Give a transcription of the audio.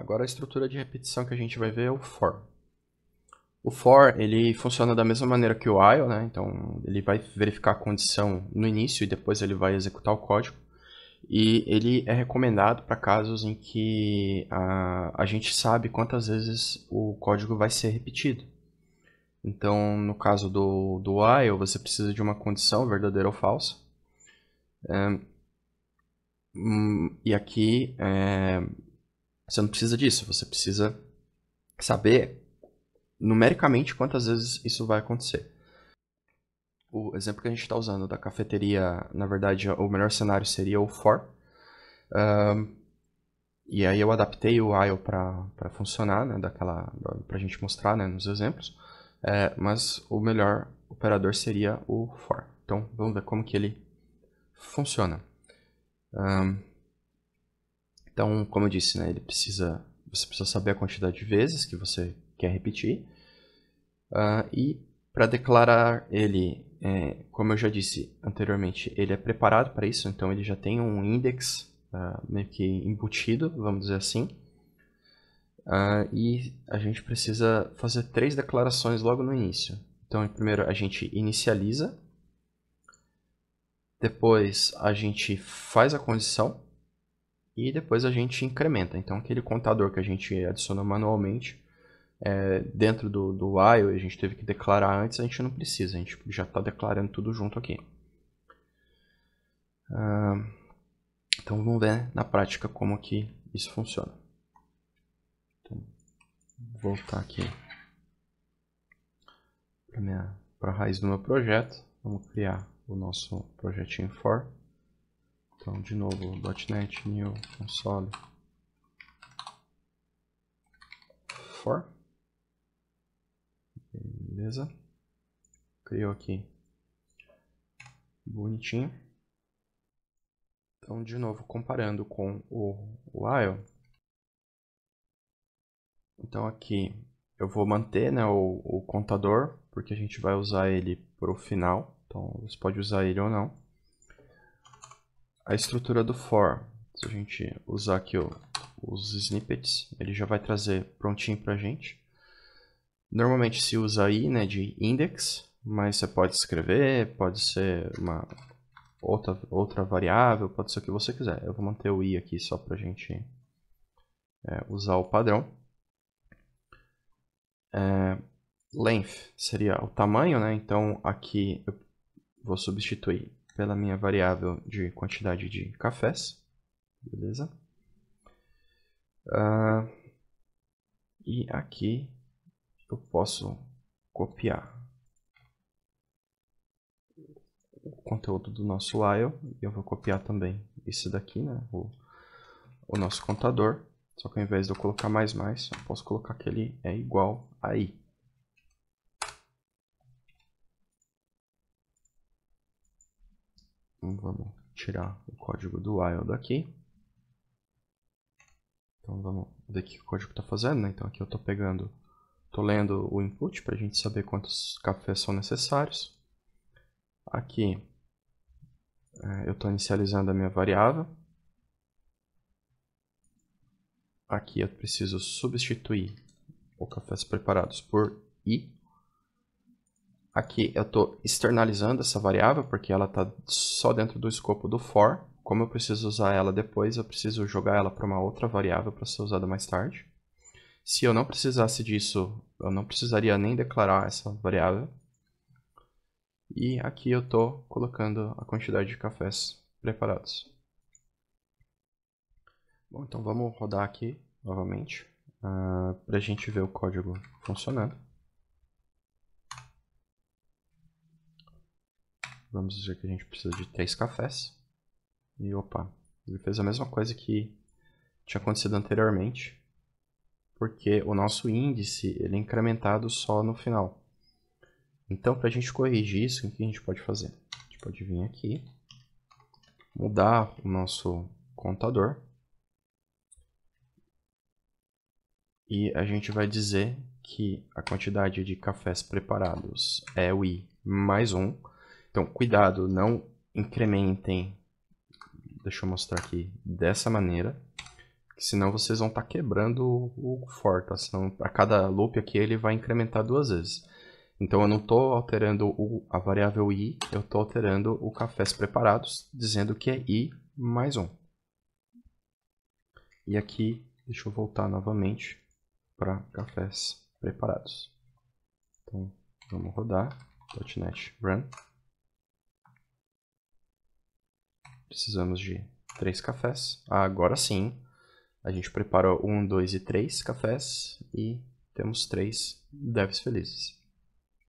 Agora a estrutura de repetição que a gente vai ver é o for. O for ele funciona da mesma maneira que o while, né? então ele vai verificar a condição no início e depois ele vai executar o código. E ele é recomendado para casos em que a, a gente sabe quantas vezes o código vai ser repetido. Então, no caso do, do while, você precisa de uma condição verdadeira ou falsa. É, hum, e aqui é, você não precisa disso, você precisa saber numericamente quantas vezes isso vai acontecer. O exemplo que a gente está usando da cafeteria, na verdade, o melhor cenário seria o for. Um, e aí eu adaptei o while para funcionar, né, daquela, a gente mostrar né, nos exemplos. É, mas o melhor operador seria o for. Então, vamos ver como que ele funciona. Um, então, como eu disse, né, ele precisa, você precisa saber a quantidade de vezes que você quer repetir. Uh, e para declarar ele, é, como eu já disse anteriormente, ele é preparado para isso, então ele já tem um index uh, meio que embutido, vamos dizer assim. Uh, e a gente precisa fazer três declarações logo no início. Então, primeiro a gente inicializa, depois a gente faz a condição, e depois a gente incrementa. Então, aquele contador que a gente adicionou manualmente é, dentro do, do while, a gente teve que declarar antes, a gente não precisa, a gente já está declarando tudo junto aqui. Ah, então, vamos ver né, na prática como que isso funciona. Então, vou voltar aqui para a raiz do meu projeto. Vamos criar o nosso projetinho for. Então, de novo, .NET New Console for. Beleza. Criou aqui. Bonitinho. Então, de novo, comparando com o while. Então, aqui eu vou manter né, o, o contador, porque a gente vai usar ele para o final. Então, você pode usar ele ou não a estrutura do for. Se a gente usar aqui o os snippets, ele já vai trazer prontinho para a gente. Normalmente se usa aí né, de index, mas você pode escrever, pode ser uma outra, outra variável, pode ser o que você quiser. Eu vou manter o i aqui só para a gente é, usar o padrão. É, length seria o tamanho, né? então aqui eu vou substituir pela minha variável de quantidade de cafés. Beleza? Uh, e aqui eu posso copiar o conteúdo do nosso while. Eu vou copiar também esse daqui, né? O, o nosso contador. Só que ao invés de eu colocar mais mais, eu posso colocar que ele é igual a i. Vamos tirar o código do while daqui. Então vamos ver o que o código está fazendo. Né? Então aqui eu estou pegando, estou lendo o input para a gente saber quantos cafés são necessários. Aqui é, eu estou inicializando a minha variável. Aqui eu preciso substituir o cafés preparados por i. Aqui eu estou externalizando essa variável, porque ela está só dentro do escopo do for. Como eu preciso usar ela depois, eu preciso jogar ela para uma outra variável para ser usada mais tarde. Se eu não precisasse disso, eu não precisaria nem declarar essa variável. E aqui eu estou colocando a quantidade de cafés preparados. Bom, então vamos rodar aqui novamente uh, ah, para a gente ver o código funcionando. Vamos dizer que a gente precisa de três cafés. E opa, ele fez a mesma coisa que tinha acontecido anteriormente, porque o nosso índice ele é incrementado só no final. Então, para a gente corrigir isso, o que a gente pode fazer? A gente pode vir aqui, mudar o nosso contador, e a gente vai dizer que a quantidade de cafés preparados é o i mais 1, então, cuidado, não incrementem. Deixa eu mostrar aqui. Dessa maneira. senão vocês vão estar tá quebrando o for, tá? Senão a cada loop aqui ele vai incrementar duas vezes. Então eu não estou alterando o, a variável i, eu estou alterando o cafés preparados, dizendo que é i mais 1. E aqui, deixa eu voltar novamente para cafés preparados. Então, vamos rodar, .NET Run. Precisamos de três cafés. Ah, agora sim, a gente preparou um, dois e três cafés e temos três devs felizes.